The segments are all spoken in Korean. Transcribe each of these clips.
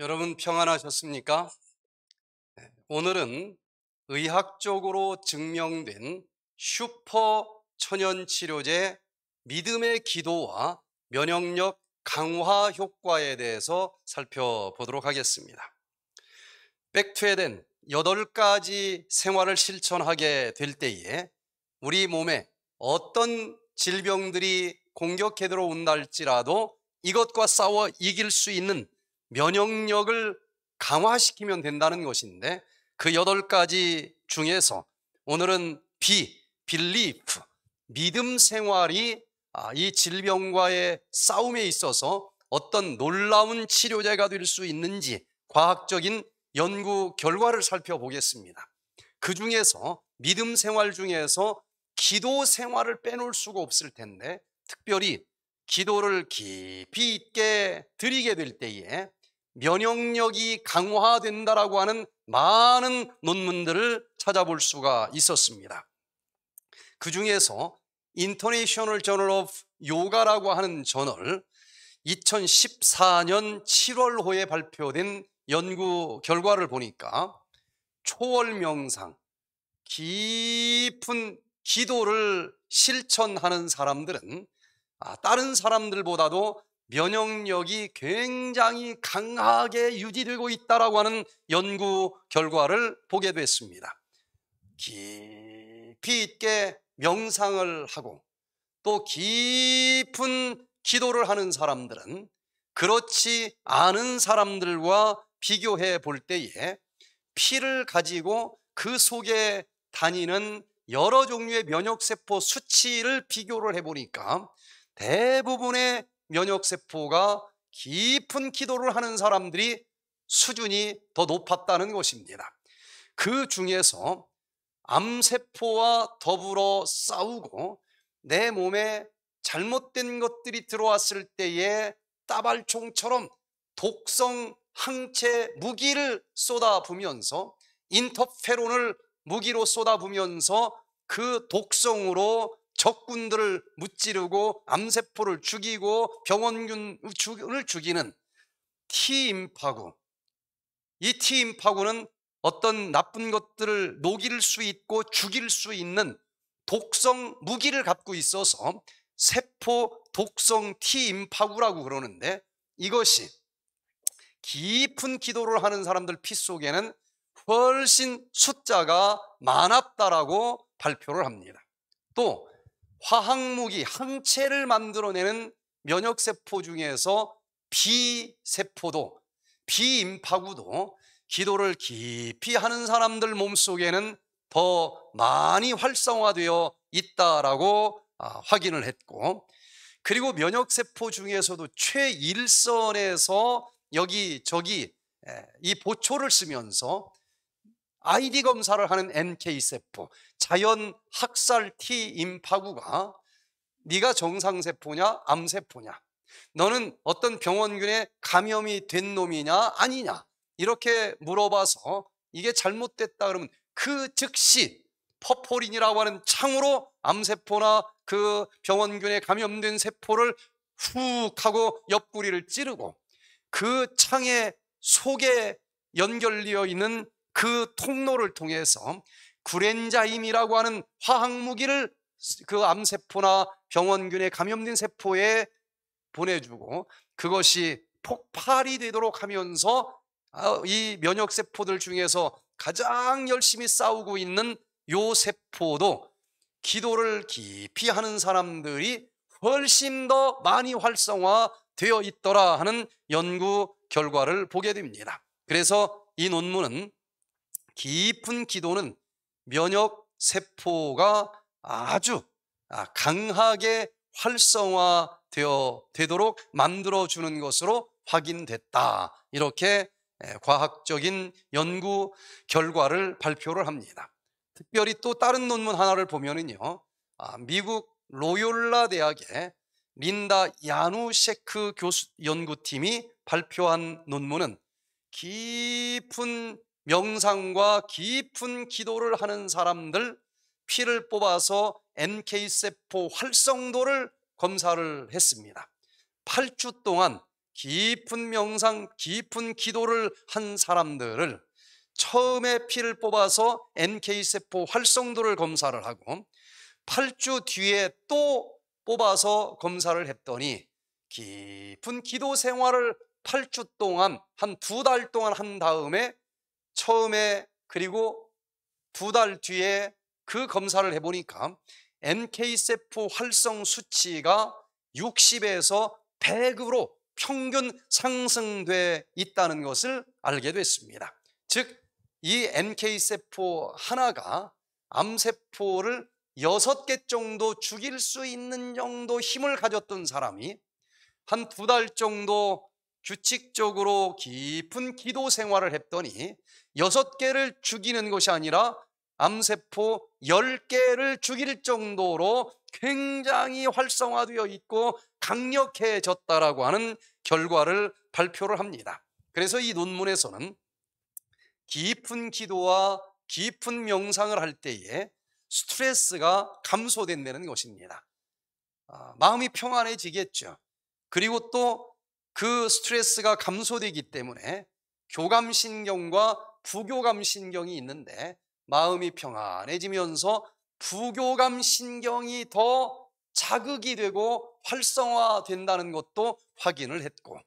여러분 평안하셨습니까? 네, 오늘은 의학적으로 증명된 슈퍼 천연 치료제 믿음의 기도와 면역력 강화 효과에 대해서 살펴보도록 하겠습니다. 백투에덴 8가지 생활을 실천하게 될 때에 우리 몸에 어떤 질병들이 공격해 들어온날지라도 이것과 싸워 이길 수 있는 면역력을 강화시키면 된다는 것인데 그 여덟 가지 중에서 오늘은 비, 빌리프, 믿음 생활이 아, 이 질병과의 싸움에 있어서 어떤 놀라운 치료제가 될 수 있는지 과학적인 연구 결과를 살펴보겠습니다. 그 중에서 믿음 생활 중에서 기도 생활을 빼놓을 수가 없을 텐데 특별히 기도를 깊이 있게 드리게 될 때에 면역력이 강화된다라고 하는 많은 논문들을 찾아볼 수가 있었습니다. 그 중에서 International Journal of Yoga라고 하는 저널 2014년 7월호에 발표된 연구 결과를 보니까 초월명상, 깊은 기도를 실천하는 사람들은 아, 다른 사람들보다도 면역력이 굉장히 강하게 유지되고 있다라고 하는 연구 결과를 보게 됐습니다. 깊이 있게 명상을 하고 또 깊은 기도를 하는 사람들은 그렇지 않은 사람들과 비교해 볼 때에 피를 가지고 그 속에 다니는 여러 종류의 면역세포 수치를 비교를 해보니까 대부분의 면역세포가 깊은 기도를 하는 사람들이 수준이 더 높았다는 것입니다. 그 중에서 암세포와 더불어 싸우고 내 몸에 잘못된 것들이 들어왔을 때에 따발총처럼 독성 항체 무기를 쏟아부면서 인터페론을 무기로 쏟아부면서 그 독성으로 적군들을 무찌르고 암세포를 죽이고 병원균을 죽이는 T임파구. 이 T임파구는 어떤 나쁜 것들을 녹일 수 있고 죽일 수 있는 독성 무기를 갖고 있어서 세포 독성 T임파구라고 그러는데 이것이 깊은 기도를 하는 사람들 피 속에는 훨씬 숫자가 많았다라고 발표를 합니다. 또 화학무기, 항체를 만들어내는 면역세포 중에서 비세포도비임파구도 기도를 깊이 하는 사람들 몸속에는 더 많이 활성화되어 있다라고 아, 확인을 했고 그리고 면역세포 중에서도 최일선에서 여기저기 이 보초를 쓰면서 아이디 검사를 하는 NK세포, 자연 학살 T 임파구가 네가 정상세포냐 암세포냐 너는 어떤 병원균에 감염이 된 놈이냐 아니냐 이렇게 물어봐서 이게 잘못됐다 그러면 그 즉시 퍼포린이라고 하는 창으로 암세포나 그 병원균에 감염된 세포를 훅 하고 옆구리를 찌르고 그 창의 속에 연결되어 있는 그 통로를 통해서 구렌자임이라고 하는 화학무기를 그 암세포나 병원균에 감염된 세포에 보내주고 그것이 폭발이 되도록 하면서 아, 이 면역세포들 중에서 가장 열심히 싸우고 있는 요 세포도 기도를 깊이 하는 사람들이 훨씬 더 많이 활성화되어 있더라 하는 연구 결과를 보게 됩니다. 그래서 이 논문은 깊은 기도는 면역 세포가 아주 아, 강하게 활성화되어 되도록 만들어 주는 것으로 확인됐다. 이렇게 과학적인 연구 결과를 발표를 합니다. 특별히 또 다른 논문 하나를 보면은요, 아, 미국 로욜라 대학의 린다 야누셰크 교수 연구팀이 발표한 논문은 깊은 명상과 깊은 기도를 하는 사람들 피를 뽑아서 NK세포 활성도를 검사를 했습니다. 8주 동안 깊은 명상, 깊은 기도를 한 사람들을 처음에 피를 뽑아서 NK세포 활성도를 검사를 하고 8주 뒤에 또 뽑아서 검사를 했더니 깊은 기도 생활을 8주 동안 한 두 달 동안 한 다음에 처음에 그리고 두 달 뒤에 그 검사를 해보니까 NK세포 활성 수치가 60에서 100으로 평균 상승돼 있다는 것을 알게 됐습니다. 즉, 이 NK세포 하나가 암세포를 6개 정도 죽일 수 있는 정도 힘을 가졌던 사람이 한 두 달 정도 규칙적으로 깊은 기도 생활을 했더니 여섯 개를 죽이는 것이 아니라 암세포 10개를 죽일 정도로 굉장히 활성화되어 있고 강력해졌다라고 하는 결과를 발표를 합니다. 그래서 이 논문에서는 깊은 기도와 깊은 명상을 할 때에 스트레스가 감소된다는 것입니다. 아, 마음이 평안해지겠죠. 그리고 또그 스트레스가 감소되기 때문에 교감신경과 부교감신경이 있는데 마음이 평안해지면서 부교감신경이 더 자극이 되고 활성화된다는 것도 확인을 했고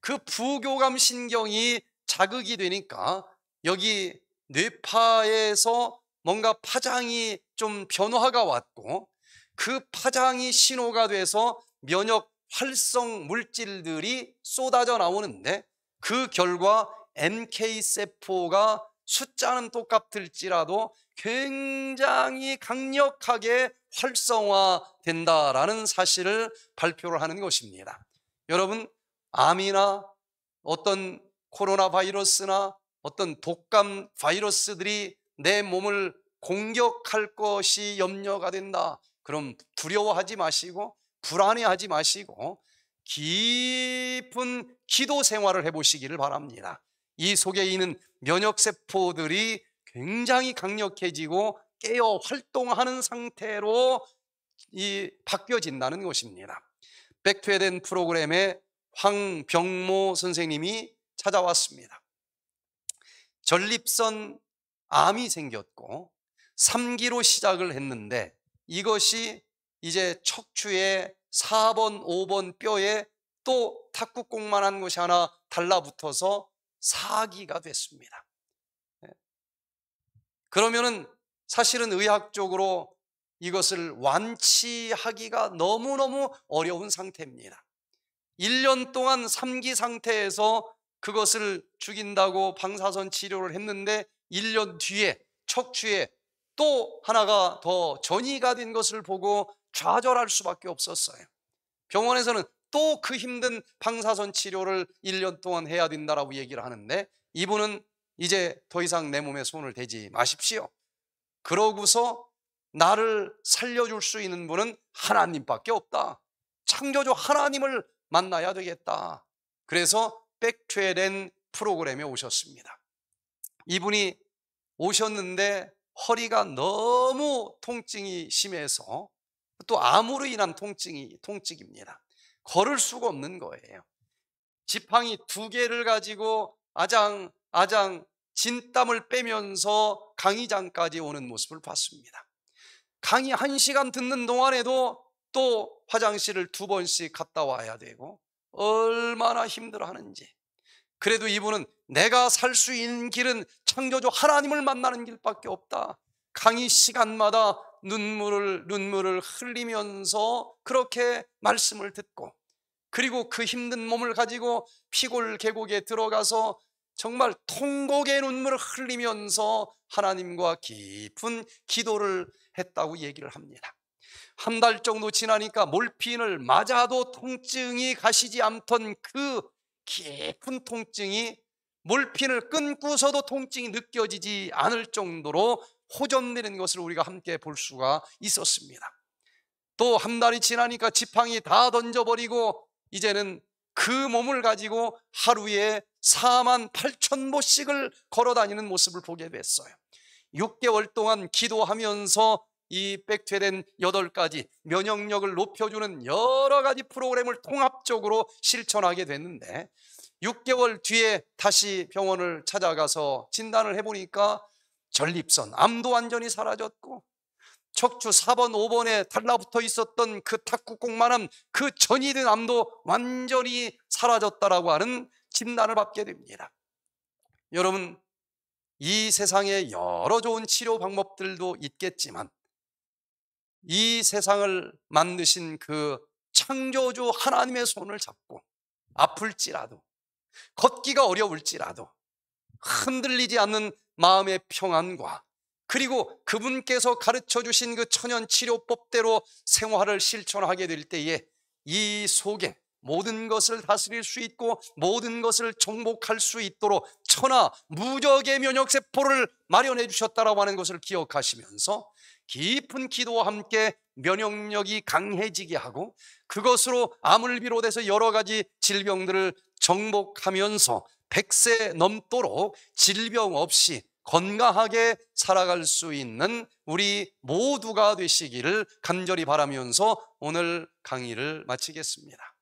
그 부교감신경이 자극이 되니까 여기 뇌파에서 뭔가 파장이 좀 변화가 왔고 그 파장이 신호가 돼서 면역 활성 물질들이 쏟아져 나오는데 그 결과 m k 세포가 숫자는 똑같을지라도 굉장히 강력하게 활성화된다라는 사실을 발표를 하는 것입니다. 여러분, 암이나 어떤 코로나 바이러스나 어떤 독감 바이러스들이 내 몸을 공격할 것이 염려가 된다. 그럼 두려워하지 마시고 불안해하지 마시고 깊은 기도 생활을 해보시기를 바랍니다. 이 속에 있는 면역세포들이 굉장히 강력해지고 깨어 활동하는 상태로 이 바뀌어진다는 것입니다. 백투에덴 프로그램에 황병모 선생님이 찾아왔습니다. 전립선 암이 생겼고 3기로 시작을 했는데 이것이 이제 척추에 4번, 5번 뼈에 또 탁구공만한 것이 하나 달라붙어서 사기가 됐습니다. 예. 그러면은 사실은 의학적으로 이것을 완치하기가 너무너무 어려운 상태입니다. 1년 동안 3기 상태에서 그것을 죽인다고 방사선 치료를 했는데 1년 뒤에 척추에 또 하나가 더 전이가 된 것을 보고 좌절할 수밖에 없었어요. 병원에서는 또 그 힘든 방사선 치료를 1년 동안 해야 된다라고 얘기를 하는데 이분은 이제 더 이상 내 몸에 손을 대지 마십시오. 그러고서 나를 살려줄 수 있는 분은 하나님밖에 없다. 창조주 하나님을 만나야 되겠다. 그래서 백퇴된 프로그램에 오셨습니다. 이분이 오셨는데 허리가 너무 통증이 심해서 또 암으로 인한 통증이 통증입니다. 걸을 수가 없는 거예요. 지팡이 두 개를 가지고 아장 아장 진땀을 빼면서 강의장까지 오는 모습을 봤습니다. 강의 한 시간 듣는 동안에도 또 화장실을 두 번씩 갔다 와야 되고 얼마나 힘들어하는지. 그래도 이분은 내가 살 수 있는 길은 창조주 하나님을 만나는 길밖에 없다. 강의 시간마다 눈물을 눈물을 흘리면서 그렇게 말씀을 듣고 그리고 그 힘든 몸을 가지고 피골 계곡에 들어가서 정말 통곡의 눈물을 흘리면서 하나님과 깊은 기도를 했다고 얘기를 합니다. 한 달 정도 지나니까 몰핀을 맞아도 통증이 가시지 않던 그 깊은 통증이 몰핀을 끊고서도 통증이 느껴지지 않을 정도로 호전되는 것을 우리가 함께 볼 수가 있었습니다. 또 한 달이 지나니까 지팡이 다 던져버리고 이제는 그 몸을 가지고 하루에 4만 8천 보씩을 걸어 다니는 모습을 보게 됐어요. 6개월 동안 기도하면서 이 백퇴된 8가지 면역력을 높여주는 여러 가지 프로그램을 통합적으로 실천하게 됐는데 6개월 뒤에 다시 병원을 찾아가서 진단을 해보니까 전립선, 암도 완전히 사라졌고 척추 4번, 5번에 달라붙어 있었던 그탁구공만은그 전이든 암도 완전히 사라졌다라고 하는 진단을 받게 됩니다. 여러분, 이 세상에 여러 좋은 치료 방법들도 있겠지만 이 세상을 만드신 그 창조주 하나님의 손을 잡고 아플지라도 걷기가 어려울지라도 흔들리지 않는 마음의 평안과 그리고 그분께서 가르쳐 주신 그 천연 치료법대로 생활을 실천하게 될 때에 이 속에 모든 것을 다스릴 수 있고 모든 것을 정복할 수 있도록 천하 무적의 면역세포를 마련해 주셨다라고 하는 것을 기억하시면서 깊은 기도와 함께 면역력이 강해지게 하고 그것으로 암을 비롯해서 여러 가지 질병들을 정복하면서 100세 넘도록 질병 없이 건강하게 살아갈 수 있는 우리 모두가 되시기를 간절히 바라면서 오늘 강의를 마치겠습니다.